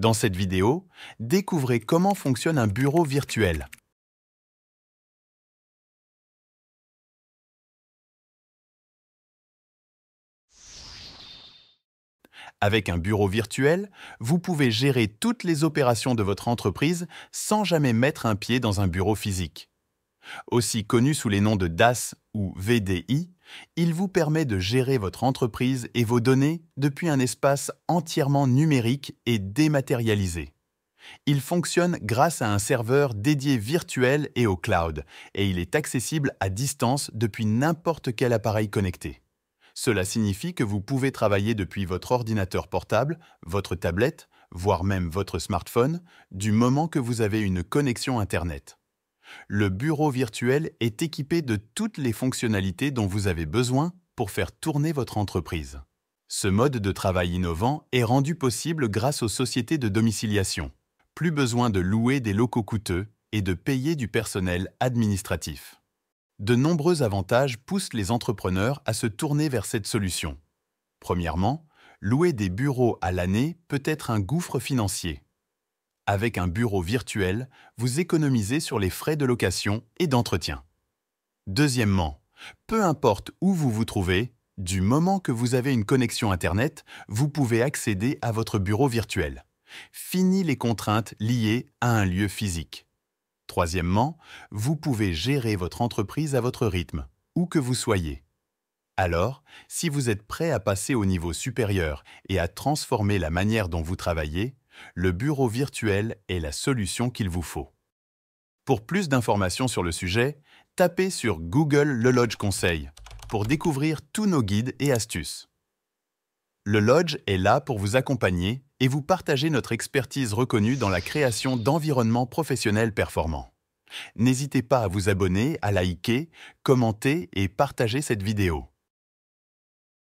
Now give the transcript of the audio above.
Dans cette vidéo, découvrez comment fonctionne un bureau virtuel. Avec un bureau virtuel, vous pouvez gérer toutes les opérations de votre entreprise sans jamais mettre un pied dans un bureau physique aussi connu sous les noms de DAS ou VDI, il vous permet de gérer votre entreprise et vos données depuis un espace entièrement numérique et dématérialisé. Il fonctionne grâce à un serveur dédié virtuel et au cloud, et il est accessible à distance depuis n'importe quel appareil connecté. Cela signifie que vous pouvez travailler depuis votre ordinateur portable, votre tablette, voire même votre smartphone, du moment que vous avez une connexion Internet. Le bureau virtuel est équipé de toutes les fonctionnalités dont vous avez besoin pour faire tourner votre entreprise. Ce mode de travail innovant est rendu possible grâce aux sociétés de domiciliation. Plus besoin de louer des locaux coûteux et de payer du personnel administratif. De nombreux avantages poussent les entrepreneurs à se tourner vers cette solution. Premièrement, louer des bureaux à l'année peut être un gouffre financier. Avec un bureau virtuel, vous économisez sur les frais de location et d'entretien. Deuxièmement, peu importe où vous vous trouvez, du moment que vous avez une connexion Internet, vous pouvez accéder à votre bureau virtuel. Fini les contraintes liées à un lieu physique. Troisièmement, vous pouvez gérer votre entreprise à votre rythme, où que vous soyez. Alors, si vous êtes prêt à passer au niveau supérieur et à transformer la manière dont vous travaillez, le bureau virtuel est la solution qu'il vous faut. Pour plus d'informations sur le sujet, tapez sur Google Le Lodge Conseil pour découvrir tous nos guides et astuces. Le Lodge est là pour vous accompagner et vous partager notre expertise reconnue dans la création d'environnements professionnels performants. N'hésitez pas à vous abonner, à liker, commenter et partager cette vidéo.